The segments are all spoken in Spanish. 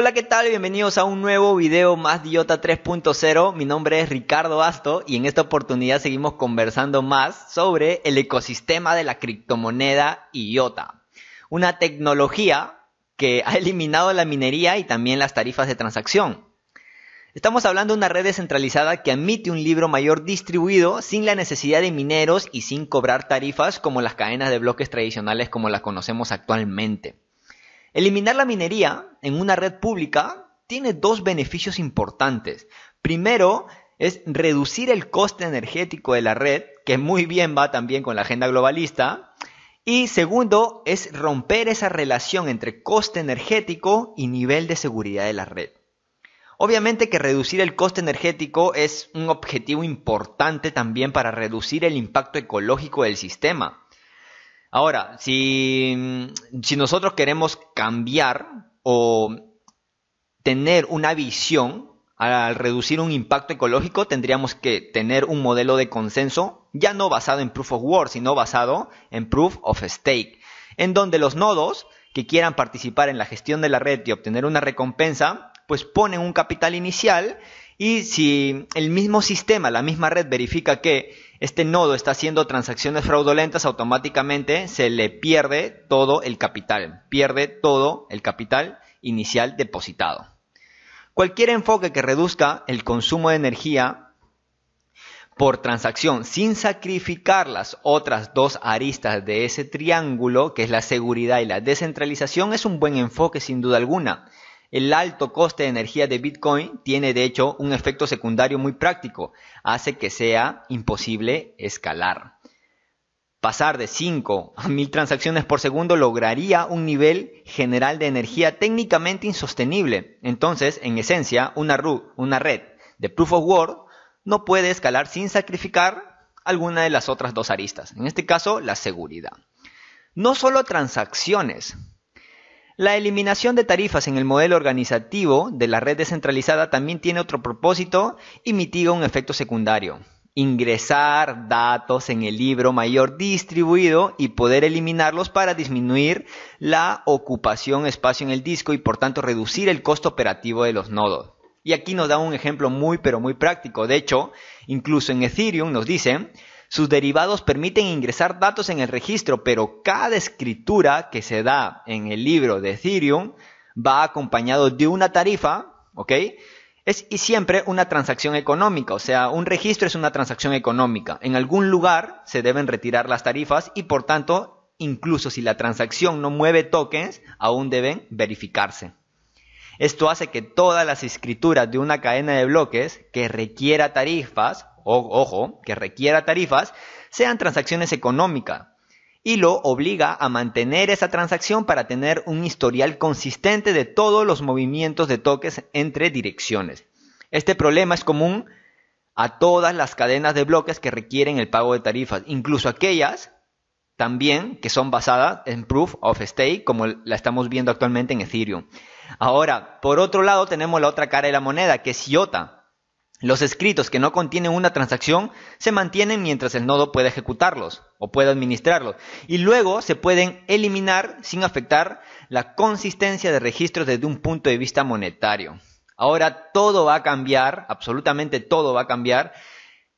Hola, ¿qué tal? Bienvenidos a un nuevo video más IOTA 3.0. Mi nombre es Ricardo Asto y en esta oportunidad seguimos conversando más sobre el ecosistema de la criptomoneda IOTA, una tecnología que ha eliminado la minería y también las tarifas de transacción. Estamos hablando de una red descentralizada que admite un libro mayor distribuido sin la necesidad de mineros y sin cobrar tarifas como las cadenas de bloques tradicionales como las conocemos actualmente. Eliminar la minería en una red pública tiene dos beneficios importantes. Primero, es reducir el coste energético de la red, que muy bien va también con la agenda globalista. Y segundo, es romper esa relación entre coste energético y nivel de seguridad de la red. Obviamente que reducir el coste energético es un objetivo importante también para reducir el impacto ecológico del sistema. Ahora, si, nosotros queremos cambiar o tener una visión al reducir un impacto ecológico, tendríamos que tener un modelo de consenso ya no basado en proof of work, sino basado en proof of stake, en donde los nodos que quieran participar en la gestión de la red y obtener una recompensa, pues ponen un capital inicial y si el mismo sistema, la misma red verifica que este nodo está haciendo transacciones fraudulentas, automáticamente se le pierde todo el capital, pierde todo el capital inicial depositado. Cualquier enfoque que reduzca el consumo de energía por transacción sin sacrificar las otras dos aristas de ese triángulo, que es la seguridad y la descentralización, es un buen enfoque sin duda alguna. El alto coste de energía de Bitcoin tiene de hecho un efecto secundario muy práctico, hace que sea imposible escalar. Pasar de 5 a 1000 transacciones por segundo lograría un nivel general de energía técnicamente insostenible. Entonces, en esencia, una, una red de Proof of Work no puede escalar sin sacrificar alguna de las otras dos aristas, en este caso la seguridad. No solo transacciones, la eliminación de tarifas en el modelo organizativo de la red descentralizada también tiene otro propósito y mitiga un efecto secundario. Ingresar datos en el libro mayor distribuido y poder eliminarlos para disminuir la ocupación espacio en el disco y por tanto reducir el costo operativo de los nodos. Y aquí nos da un ejemplo muy pero muy práctico. De hecho, incluso en Ethereum nos dicen sus derivados permiten ingresar datos en el registro, pero cada escritura que se da en el libro de Ethereum va acompañado de una tarifa, ¿ok? Es y siempre una transacción económica, o sea, un registro es una transacción económica. En algún lugar se deben retirar las tarifas y por tanto, incluso si la transacción no mueve tokens, aún deben verificarse. Esto hace que todas las escrituras de una cadena de bloques que requiera tarifas ojo, que requiera tarifas, sean transacciones económicas y lo obliga a mantener esa transacción para tener un historial consistente de todos los movimientos de toques entre direcciones. Este problema es común a todas las cadenas de bloques que requieren el pago de tarifas, incluso aquellas también que son basadas en proof of stake, como la estamos viendo actualmente en Ethereum. Ahora, por otro lado, tenemos la otra cara de la moneda, que es IOTA. Los escritos que no contienen una transacción se mantienen mientras el nodo pueda ejecutarlos o pueda administrarlos y luego se pueden eliminar sin afectar la consistencia de registros desde un punto de vista monetario. Ahora todo va a cambiar, absolutamente todo va a cambiar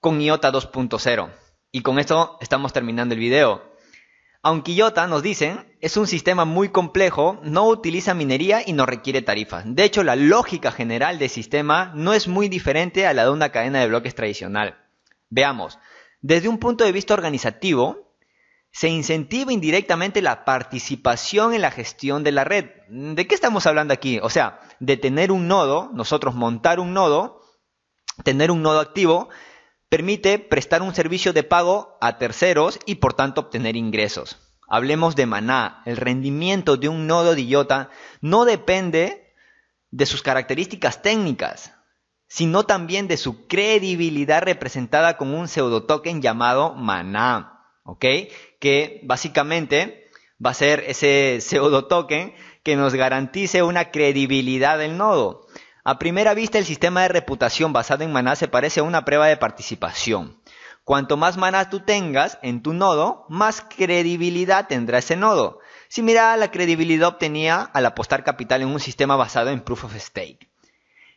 con IOTA 2.0. Y con esto estamos terminando el video. Aunque IOTA nos dicen, es un sistema muy complejo, no utiliza minería y no requiere tarifas. De hecho, la lógica general del sistema no es muy diferente a la de una cadena de bloques tradicional. Veamos, desde un punto de vista organizativo, se incentiva indirectamente la participación en la gestión de la red. ¿De qué estamos hablando aquí? O sea, de tener un nodo, nosotros montar un nodo, tener un nodo activo, Permite prestar un servicio de pago a terceros y por tanto obtener ingresos. Hablemos de maná. El rendimiento de un nodo de IOTA no depende de sus características técnicas, sino también de su credibilidad representada con un pseudo token llamado maná, Que básicamente va a ser ese pseudo token que nos garantice una credibilidad del nodo. A primera vista, el sistema de reputación basado en maná se parece a una prueba de participación. Cuanto más maná tú tengas en tu nodo, más credibilidad tendrá ese nodo. Si a la credibilidad obtenía al apostar capital en un sistema basado en proof of stake.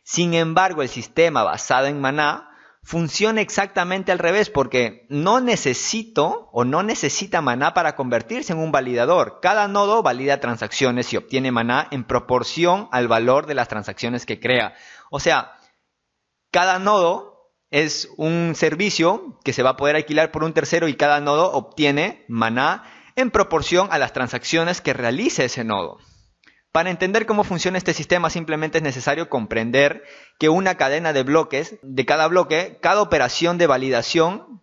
Sin embargo, el sistema basado en maná funciona exactamente al revés, porque no necesito o no necesita maná para convertirse en un validador. Cada nodo valida transacciones y obtiene maná en proporción al valor de las transacciones que crea. O sea, cada nodo es un servicio que se va a poder alquilar por un tercero y cada nodo obtiene maná en proporción a las transacciones que realice ese nodo. Para entender cómo funciona este sistema simplemente es necesario comprender que una cadena de bloques, de cada bloque, cada operación de validación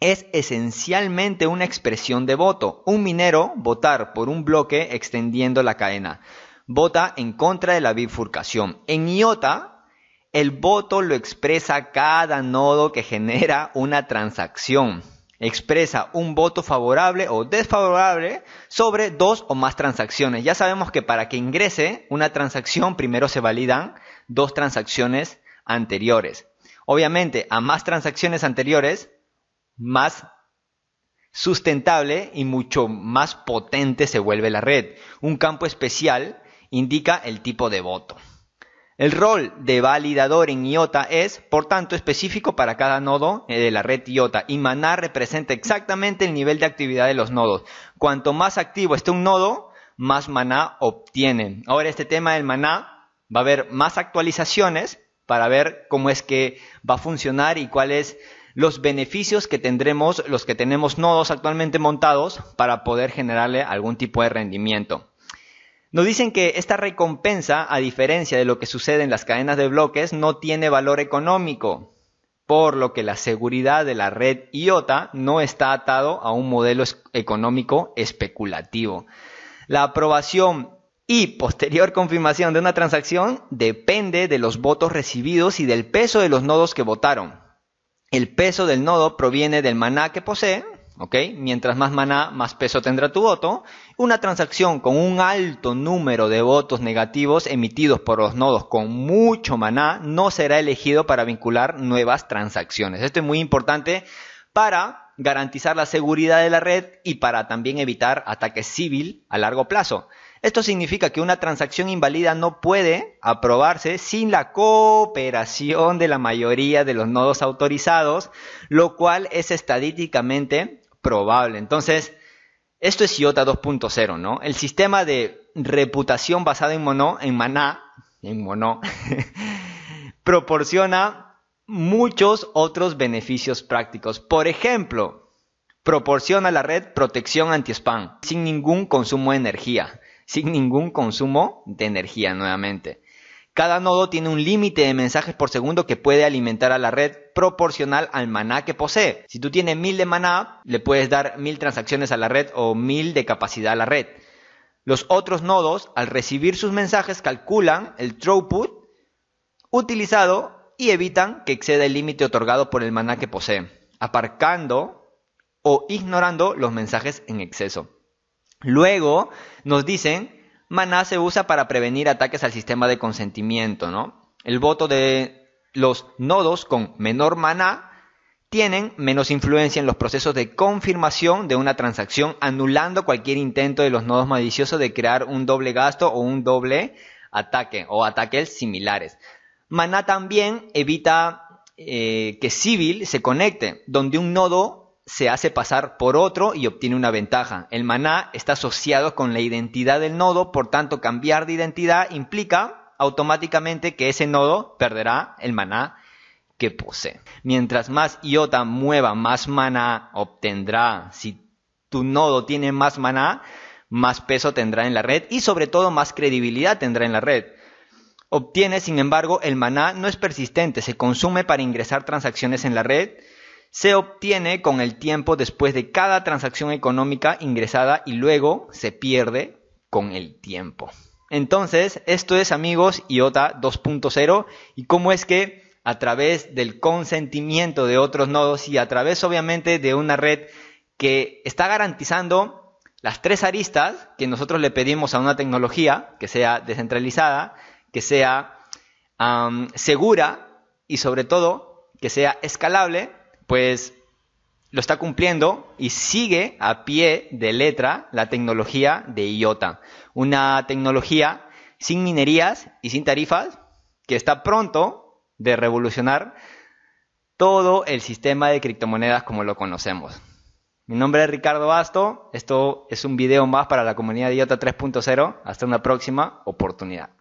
es esencialmente una expresión de voto. Un minero votar por un bloque extendiendo la cadena. Vota en contra de la bifurcación. En IOTA, el voto lo expresa cada nodo que genera una transacción expresa un voto favorable o desfavorable sobre dos o más transacciones. Ya sabemos que para que ingrese una transacción primero se validan dos transacciones anteriores. Obviamente, a más transacciones anteriores, más sustentable y mucho más potente se vuelve la red. Un campo especial indica el tipo de voto. El rol de validador en IOTA es, por tanto, específico para cada nodo eh, de la red IOTA y Maná representa exactamente el nivel de actividad de los nodos. Cuanto más activo esté un nodo, más Maná obtienen. Ahora, este tema del Maná va a haber más actualizaciones para ver cómo es que va a funcionar y cuáles los beneficios que tendremos los que tenemos nodos actualmente montados para poder generarle algún tipo de rendimiento. Nos dicen que esta recompensa, a diferencia de lo que sucede en las cadenas de bloques, no tiene valor económico, por lo que la seguridad de la red IOTA no está atado a un modelo económico especulativo. La aprobación y posterior confirmación de una transacción depende de los votos recibidos y del peso de los nodos que votaron. El peso del nodo proviene del maná que posee, ¿ok? Mientras más maná, más peso tendrá tu voto. Una transacción con un alto número de votos negativos emitidos por los nodos con mucho maná no será elegido para vincular nuevas transacciones. Esto es muy importante para garantizar la seguridad de la red y para también evitar ataques civil a largo plazo. Esto significa que una transacción inválida no puede aprobarse sin la cooperación de la mayoría de los nodos autorizados, lo cual es estadísticamente probable. Entonces, esto es IOTA 2.0, ¿no? El sistema de reputación basado en mono, en maná, en mono, proporciona muchos otros beneficios prácticos. Por ejemplo, proporciona a la red protección anti-spam sin ningún consumo de energía, sin ningún consumo de energía nuevamente. Cada nodo tiene un límite de mensajes por segundo que puede alimentar a la red proporcional al maná que posee. Si tú tienes mil de maná, le puedes dar mil transacciones a la red o mil de capacidad a la red. Los otros nodos, al recibir sus mensajes, calculan el throughput utilizado y evitan que exceda el límite otorgado por el maná que posee, aparcando o ignorando los mensajes en exceso. Luego nos dicen Maná se usa para prevenir ataques al sistema de consentimiento, ¿no? El voto de los nodos con menor maná tienen menos influencia en los procesos de confirmación de una transacción, anulando cualquier intento de los nodos maliciosos de crear un doble gasto o un doble ataque o ataques similares. Maná también evita eh, que Civil se conecte, donde un nodo se hace pasar por otro y obtiene una ventaja. El maná está asociado con la identidad del nodo, por tanto cambiar de identidad implica automáticamente que ese nodo perderá el maná que posee. Mientras más iota mueva más maná obtendrá. Si tu nodo tiene más maná, más peso tendrá en la red y sobre todo más credibilidad tendrá en la red. Obtiene, sin embargo, el maná no es persistente, se consume para ingresar transacciones en la red se obtiene con el tiempo después de cada transacción económica ingresada y luego se pierde con el tiempo. Entonces, esto es amigos IOTA 2.0 y cómo es que a través del consentimiento de otros nodos y a través obviamente de una red que está garantizando las tres aristas que nosotros le pedimos a una tecnología, que sea descentralizada, que sea segura y sobre todo que sea escalable, pues lo está cumpliendo y sigue a pie de letra la tecnología de IOTA, una tecnología sin minerías y sin tarifas que está pronto de revolucionar todo el sistema de criptomonedas como lo conocemos. Mi nombre es Ricardo Basto, esto es un video más para la comunidad de IOTA 3.0, hasta una próxima oportunidad.